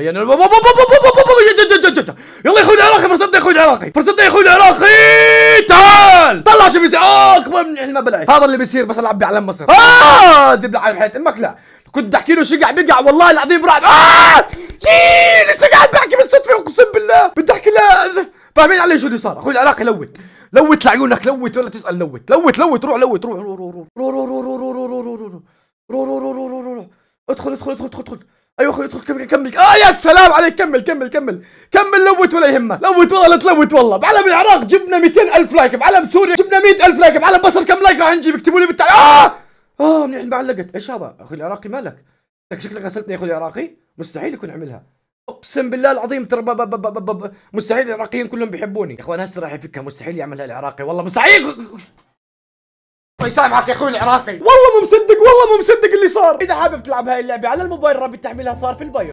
نور بابا بابا بابا بابا بابا يلا يا اخوي العراقي فرصتنا يا اخوي العراقي فرصتنا يا اخوي العراقي تعال طلع شو بيصير اكبر من ما بلعي هذا اللي بيصير بس العب بعلم مصر اه دبلع على حياه امك لا كنت بدي احكي له شقع بقع والله العظيم رعب اه لسه قاعد بحكي بالصدفه اقسم بالله بدي احكي له فاهمين علي شو اللي صار اخوي العراقي لوت لوت لعيونك لوت ولا تسال لوت لوت لوت روح لوت روح روح روح روح روح روح روح روح روح روح روح روح روح روح ادخل ادخل روح روح ايوه اخوي ادخل كمل كمل اه يا سلام عليك كمل كمل كمل كمل لوت ولا يهمك لوت والله لا تلوت والله بعلم العراق جبنا 200000 لايك بعلم سوريا جبنا 100000 لايك بعلم مصر كم لايك راح نجيب اكتبوا لي بالتعليق اه اه منيح ما علقت ايش هذا اخوي العراقي مالك لك شكلك غسلتني يا اخوي العراقي مستحيل يكون عملها اقسم بالله العظيم ترى مستحيل العراقيين كلهم بيحبوني يا اخوان هسه راح يفكها مستحيل يعملها العراقي والله مستحيل الله يسامحك يا اخوي العراقي والله مو مصدق والله مو صار اذا حابب تلعب هاي اللعبه على الموبايل رابط تحميلها صار في البايو